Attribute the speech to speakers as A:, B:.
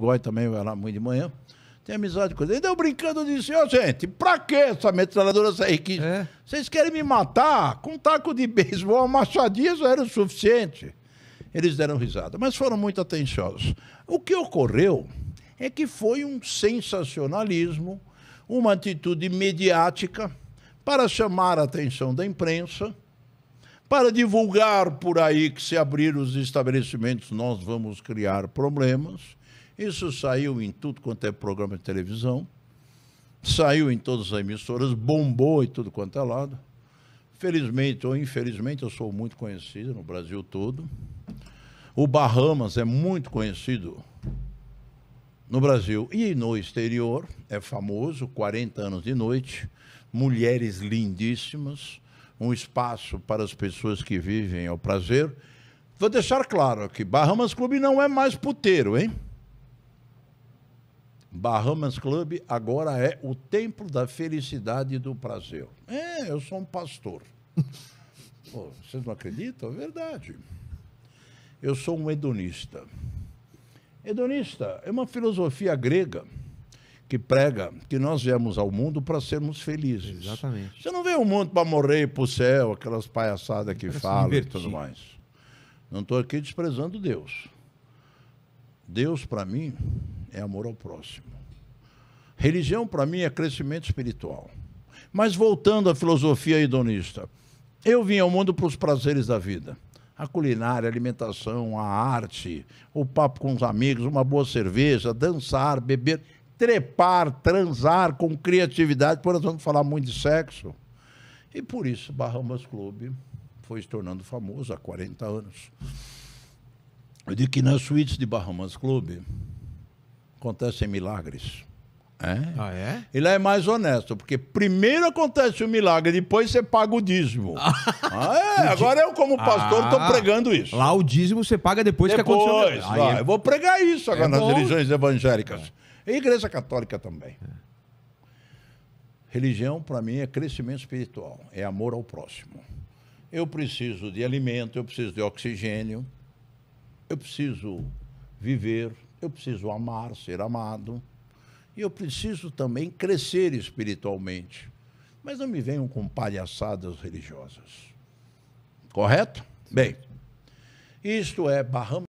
A: Goi também vai lá muito de manhã. Tem amizade com ele. Ele deu brincando e disse: Ó, oh, gente, pra que essa metralhadora sair aqui? É. Vocês querem me matar? Com um taco de beisebol, uma machadinha já era o suficiente. Eles deram risada, mas foram muito atenciosos. O que ocorreu é que foi um sensacionalismo, uma atitude mediática para chamar a atenção da imprensa, para divulgar por aí que se abrir os estabelecimentos nós vamos criar problemas. Isso saiu em tudo quanto é programa de televisão, saiu em todas as emissoras, bombou em tudo quanto é lado. Felizmente ou infelizmente, eu sou muito conhecido no Brasil todo. O Bahamas é muito conhecido no Brasil e no exterior, é famoso, 40 anos de noite, mulheres lindíssimas, um espaço para as pessoas que vivem ao prazer. Vou deixar claro que Bahamas Clube não é mais puteiro, hein? Bahamas Club agora é o templo da felicidade e do prazer. É, eu sou um pastor. Pô, vocês não acreditam? É verdade. Eu sou um hedonista. Hedonista é uma filosofia grega que prega que nós viemos ao mundo para sermos felizes. Exatamente. Você não vê ao mundo para morrer para o céu, aquelas palhaçadas que falam e tudo mais. Não estou aqui desprezando Deus. Deus, para mim, é amor ao próximo. Religião, para mim, é crescimento espiritual. Mas voltando à filosofia hedonista, eu vim ao mundo para os prazeres da vida. A culinária, a alimentação, a arte, o papo com os amigos, uma boa cerveja, dançar, beber, trepar, transar com criatividade, por nós vamos falar muito de sexo. E por isso, Bahamas Clube foi se tornando famoso há 40 anos. Eu digo que nas suítes de Bahamas Clube, acontecem milagres. É? Ah, é? Ele é mais honesto, porque primeiro acontece o milagre, depois você paga o dízimo. ah, é, agora eu, como pastor, estou ah, pregando isso. Lá o dízimo você paga depois, depois que aconteceu. é... eu vou pregar isso agora é nas bom. religiões evangélicas. E igreja católica também. É. Religião, para mim, é crescimento espiritual, é amor ao próximo. Eu preciso de alimento, eu preciso de oxigênio, eu preciso viver, eu preciso amar, ser amado, e eu preciso também crescer espiritualmente. Mas não me venham com palhaçadas religiosas. Correto? Bem, isto é Bahamas.